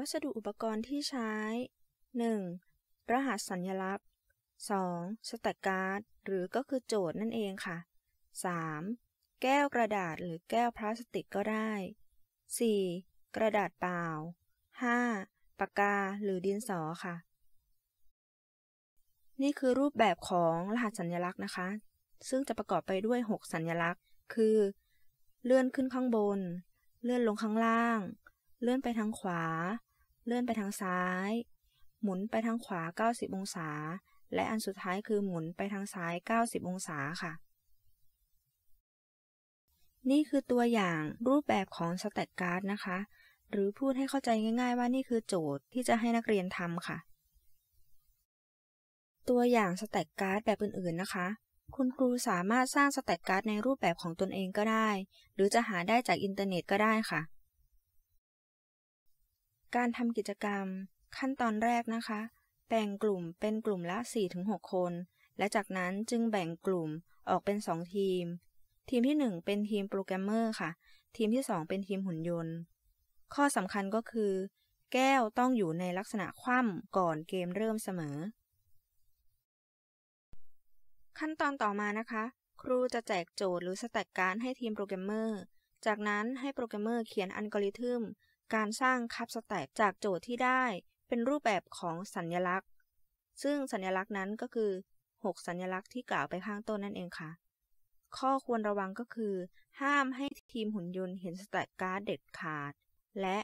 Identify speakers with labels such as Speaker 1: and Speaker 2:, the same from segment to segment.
Speaker 1: วัสดุอุปกรณ์ที่ใช้ 1. รหัสสัญลักษณ์ 2. สแต็กการ์ด หรือก็คือโจทย์นั่นเองค่ะ 3. แก้วกระดาษหรือแก้วพลาสติกก็ได้ 4. กระดาษเปล่า 5. ปากกาหรือดินสอค่ะ นี่คือรูปแบบของรหัสสัญลักษณ์นะคะ ซึ่งจะประกอบไปด้วย 6 สัญลักษณ์ คือ เลื่อนขึ้นข้างบน เลื่อนลงข้างล่าง เลื่อนไปทางขวาเลื่อนไปทางซ้าย หมุนไปทางขวา 90 องศา และอันสุดท้ายคือหมุนไปทางซ้าย 90 องศาค่ะ นี่คือตัวอย่างรูปแบบของสแต็ก g า a r นะคะ หรือพูดให้เข้าใจง่ายๆว่านี่คือโจทย์ที่จะให้นักเรียนทำค่ะ ตัวอย่างสแต็ก g า a r แบบอื่นๆนะคะ คุณครูสามารถสร้างสแตทการ์ดในรูปแบบของตนเองก็ได้ หรือจะหาได้จากอินเทอร์เน็ตก็ได้ค่ะการทำกิจกรรม ขั้นตอนแรกนะคะ แบ่งกลุ่มเป็นกลุ่มละ 4-6 คน และจากนั้นจึงแบ่งกลุ่มออกเป็น 2 ทีม ทีมที่ 1 เป็นทีมโปรแกรมเมอร์ค่ะ ทีมที่ 2 เป็นทีมหุ่นยนต์ ข้อสำคัญก็คือ แก้วต้องอยู่ในลักษณะคว่ำก่อนเกมเริ่มเสมอ ขั้นตอนต่อมานะคะ ครูจะแจกโจทย์หรือสแต็กการ์ดให้ทีมโปรแกรมเมอร์ จากนั้นให้โปรแกรมเมอร์เขียนอัลกอริทึมการสร้างคับสแต็กจากโจทย์ที่ได้เป็นรูปแบบของสัญลักษณ์ ซึ่งสัญลักษณ์นั้นก็คือ 6 สัญลักษณ์ที่กล่าวไปข้างต้นนั่นเองค่ะ ข้อควรระวังก็คือ ห้ามให้ทีมหุ่นยนต์เห็นสแต็กการ์ดเด็ดขาดและ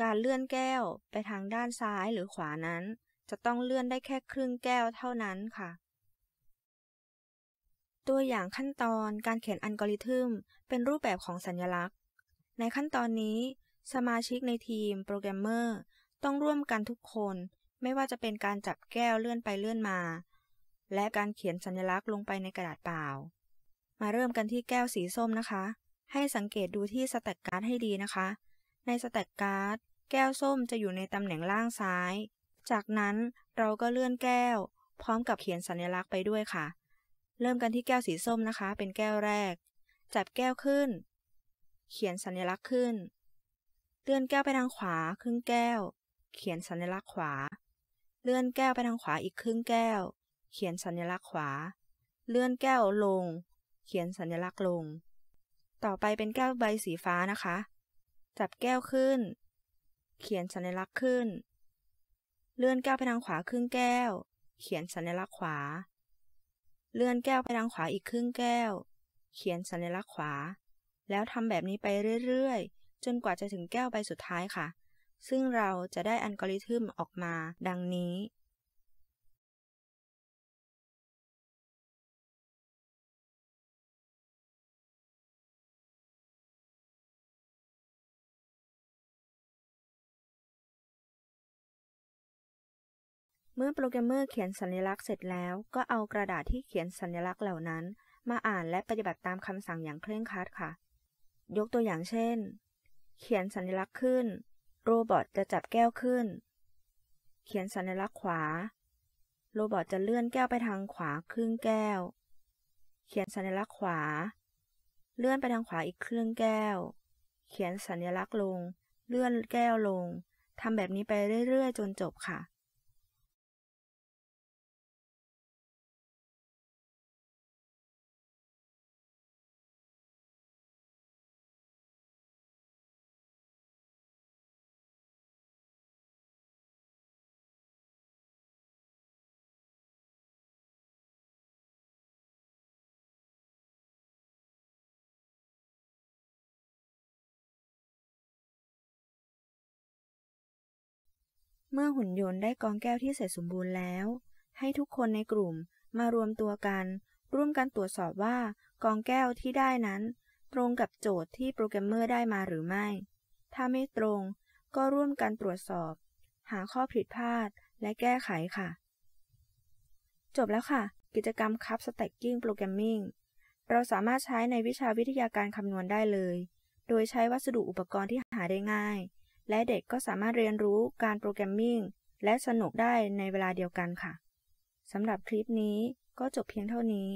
Speaker 1: การเลื่อนแก้วไปทางด้านซ้ายหรือขวานั้น จะต้องเลื่อนได้แค่ครึ่งแก้วเท่านั้นค่ะ ตัวอย่างขั้นตอนการเขียนอัลกอริทึมเป็นรูปแบบของสัญลักษณ์ ในขั้นตอนนี้สมาชิกในทีมโปรแกรมเมอร์ต้องร่วมกันทุกคน ไม่ว่าจะเป็นการจับแก้วเลื่อนไปเลื่อนมา และการเขียนสัญลักษณ์ลงไปในกระดาษเปล่า มาเริ่มกันที่แก้วสีส้มนะคะ ให้สังเกตดูที่สแต็กการ์ดให้ดีนะคะ ในสแต็กการ์ดแก้วส้มจะอยู่ในตำแหน่งล่างซ้าย จากนั้นเราก็เลื่อนแก้ว พร้อมกับเขียนสัญลักษณ์ไปด้วยค่ะ เริ่มกันที่แก้วสีส้มนะคะ เป็นแก้วแรก จับแก้วขึ้น เขียนสัญลักษณ์ขึ้นเลื่อนแก้วไปทางขวาครึ่งแก้ว เขียนสัญลักษณ์ขวา เลื่อนแก้วไปทางขวาอีกครึ่งแก้ว เขียนสัญลักษณ์ขวา เลื่อนแก้วลง เขียนสัญลักษณ์ลง ต่อไปเป็นแก้วใบสีฟ้านะคะ จับแก้วขึ้น เขียนสัญลักษณ์ขึ้น เลื่อนแก้วไปทางขวาครึ่งแก้ว เขียนสัญลักษณ์ขวา เลื่อนแก้วไปทางขวาอีกครึ่งแก้ว เขียนสัญลักษณ์ขวา แล้วทำแบบนี้ไปเรื่อยๆจนกว่าจะถึงแก้วใบสุดท้ายค่ะ ซึ่งเราจะได้อัลกอริทึมออกมาดังนี้ เมื่อโปรแกรมเมอร์เขียนสัญลักษณ์เสร็จแล้ว ก็เอากระดาษที่เขียนสัญลักษณ์เหล่านั้น มาอ่านและปฏิบัติตามคำสั่งอย่างเคร่งครัดค่ะ ยกตัวอย่างเช่นเขียนสัญลักษณ์ขึ้น โรบอทจะจับแก้วขึ้น เขียนสัญลักษณ์ขวา โรบอทจะเลื่อนแก้วไปทางขวาครึ่งแก้ว เขียนสัญลักษณ์ขวา เลื่อนไปทางขวาอีกครึ่งแก้ว เขียนสัญลักษณ์ลง เลื่อนแก้วลง ทำแบบนี้ไปเรื่อยๆ จนจบค่ะเมื่อหุ่นยนต์ได้กองแก้วที่เสร็จสมบูรณ์แล้ว ให้ทุกคนในกลุ่มมารวมตัวกัน ร่วมกันตรวจสอบว่ากองแก้วที่ได้นั้น ตรงกับโจทย์ที่โปรแกรมเมอร์ได้มาหรือไม่ ถ้าไม่ตรงก็ร่วมกันตรวจสอบ หาข้อผิดพลาดและแก้ไขค่ะ จบแล้วค่ะ กิจกรรมคับสแต็กกิ้งโปรแกรมมิ่ง เราสามารถใช้ในวิชาวิทยาการคำนวณได้เลย โดยใช้วัสดุอุปกรณ์ที่หาได้ง่ายและเด็กก็สามารถเรียนรู้การโปรแกรมมิ่ง และสนุกได้ในเวลาเดียวกันค่ะ สำหรับคลิปนี้ก็จบเพียงเท่านี้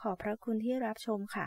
Speaker 1: ขอพระคุณที่รับชมค่ะ